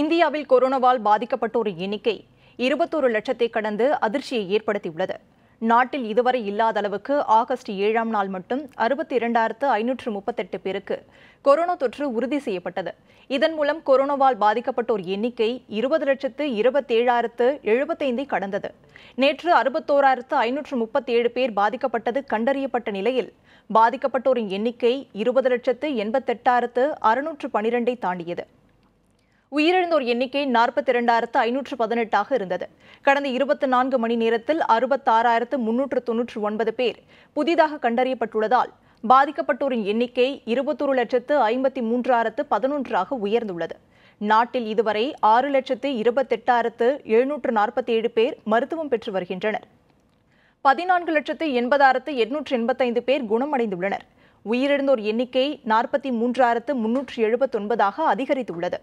இந்தியாவில் கொரோனாவால் பாதிக்கப்பட்டோர் எண்ணிக்கை இருபத்தோரு லட்சத்தை கடந்து அதிர்ச்சியை ஏற்படுத்தியுள்ளது நாட்டில் இதுவரை இல்லாத அளவுக்கு ஆகஸ்ட் ஏழாம் நாள் மட்டும் அறுபத்தி இரண்டாயிரத்து ஐநூற்று முப்பத்தெட்டு பேருக்கு கொரோனா தொற்று உறுதி செய்யப்பட்டது இதன் மூலம் கொரோனாவால் பாதிக்கப்பட்டோர் எண்ணிக்கை இருபது லட்சத்து இருபத்தேழாயிரத்து எழுபத்தைந்தை கடந்தது நேற்று அறுபத்தோராயிரத்து ஐநூற்று முப்பத்தேழு பேர் பாதிக்கப்பட்டது கண்டறியப்பட்ட நிலையில் பாதிக்கப்பட்டோரின் எண்ணிக்கை இருபது லட்சத்து எண்பத்தெட்டாயிரத்து அறுநூற்று பனிரெண்டை தாண்டியது உயிரிழந்தோர் எண்ணிக்கை நாற்பத்தி இரண்டாயிரத்து ஐநூற்று பதினெட்டாக இருந்தது கடந்த இருபத்தி நான்கு மணி நேரத்தில் அறுபத்தாறாயிரத்து முன்னூற்று தொன்னூற்று ஒன்பது பேர் புதிதாக கண்டறியப்பட்டுள்ளதால் பாதிக்கப்பட்டோரின் எண்ணிக்கை இருபத்தொரு லட்சத்து ஐம்பத்தி மூன்றாயிரத்து பதினொன்றாக உயர்ந்துள்ளது நாட்டில் இதுவரை ஆறு லட்சத்து இருபத்தெட்டாயிரத்து எழுநூற்று நாற்பத்தி ஏழு பேர் மருத்துவம் பெற்று வருகின்றனர் பதினான்கு லட்சத்து எண்பதாயிரத்து எட்நூற்று எண்பத்தைந்து பேர் குணமடைந்துள்ளனர் உயிரிழந்தோர் எண்ணிக்கை நாற்பத்தி மூன்றாயிரத்து முன்னூற்று எழுபத்தொன்பதாக அதிகரித்துள்ளது